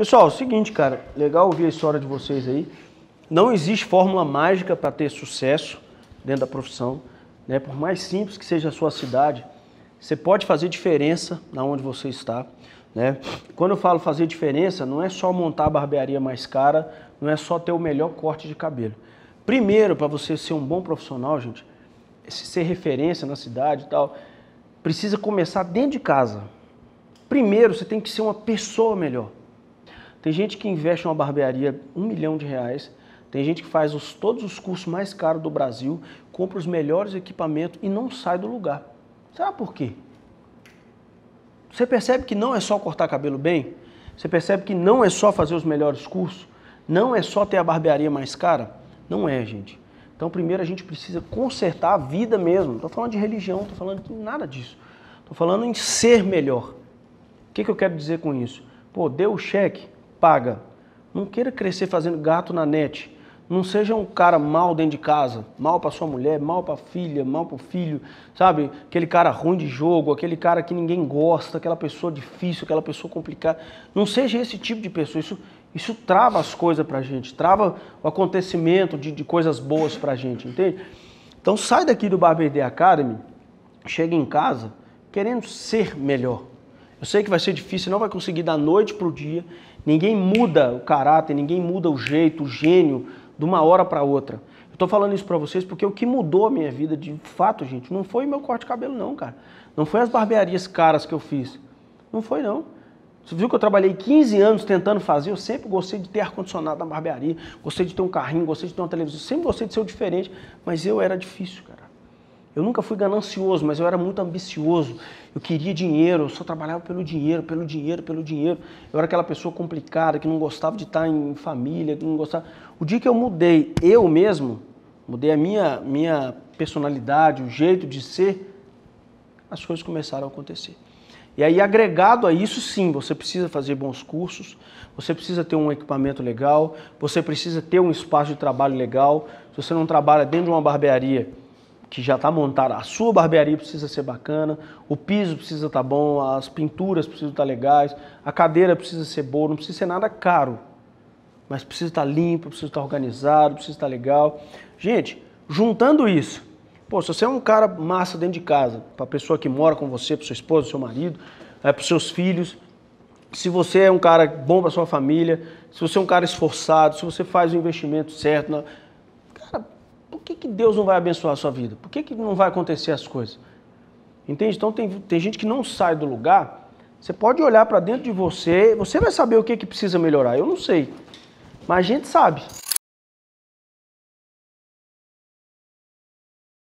Pessoal, é o seguinte, cara, legal ouvir a história de vocês aí. Não existe fórmula mágica para ter sucesso dentro da profissão, né? Por mais simples que seja a sua cidade, você pode fazer diferença na onde você está, né? Quando eu falo fazer diferença, não é só montar a barbearia mais cara, não é só ter o melhor corte de cabelo. Primeiro, para você ser um bom profissional, gente, ser referência na cidade e tal, precisa começar dentro de casa. Primeiro, você tem que ser uma pessoa melhor. Tem gente que investe uma barbearia um milhão de reais, tem gente que faz os, todos os cursos mais caros do Brasil, compra os melhores equipamentos e não sai do lugar. Sabe por quê? Você percebe que não é só cortar cabelo bem? Você percebe que não é só fazer os melhores cursos? Não é só ter a barbearia mais cara? Não é, gente. Então, primeiro a gente precisa consertar a vida mesmo. Não estou falando de religião, não estou falando de nada disso. Estou falando em ser melhor. O que, que eu quero dizer com isso? Pô, deu o cheque, paga. Não queira crescer fazendo gato na net. Não seja um cara mal dentro de casa, mal para sua mulher, mal para filha, mal para o filho, sabe? Aquele cara ruim de jogo, aquele cara que ninguém gosta, aquela pessoa difícil, aquela pessoa complicada. Não seja esse tipo de pessoa. Isso, isso trava as coisas para gente, trava o acontecimento de, de coisas boas para gente, entende? Então sai daqui do Barber Day Academy, chega em casa querendo ser melhor. Eu sei que vai ser difícil, não vai conseguir da noite para o dia. Ninguém muda o caráter, ninguém muda o jeito, o gênio de uma hora para outra. Eu estou falando isso para vocês porque o que mudou a minha vida de fato, gente, não foi meu corte de cabelo não, cara. Não foi as barbearias caras que eu fiz. Não foi não. Você viu que eu trabalhei 15 anos tentando fazer, eu sempre gostei de ter ar-condicionado na barbearia, gostei de ter um carrinho, gostei de ter uma televisão, sempre gostei de ser o diferente, mas eu era difícil, cara. Eu nunca fui ganancioso, mas eu era muito ambicioso. Eu queria dinheiro, eu só trabalhava pelo dinheiro, pelo dinheiro, pelo dinheiro. Eu era aquela pessoa complicada que não gostava de estar em família, que não gostava. O dia que eu mudei eu mesmo, mudei a minha minha personalidade, o jeito de ser, as coisas começaram a acontecer. E aí agregado a isso, sim, você precisa fazer bons cursos, você precisa ter um equipamento legal, você precisa ter um espaço de trabalho legal. Se você não trabalha dentro de uma barbearia, que já está montada, a sua barbearia precisa ser bacana, o piso precisa estar tá bom, as pinturas precisam estar tá legais, a cadeira precisa ser boa, não precisa ser nada caro, mas precisa estar tá limpo, precisa estar tá organizado, precisa estar tá legal. Gente, juntando isso, pô, se você é um cara massa dentro de casa, para a pessoa que mora com você, para sua esposa, seu marido, é, para os seus filhos, se você é um cara bom para sua família, se você é um cara esforçado, se você faz o investimento certo, que Deus não vai abençoar a sua vida? Por que, que não vai acontecer as coisas? Entende? Então tem, tem gente que não sai do lugar. Você pode olhar para dentro de você, você vai saber o que, que precisa melhorar. Eu não sei. Mas a gente sabe.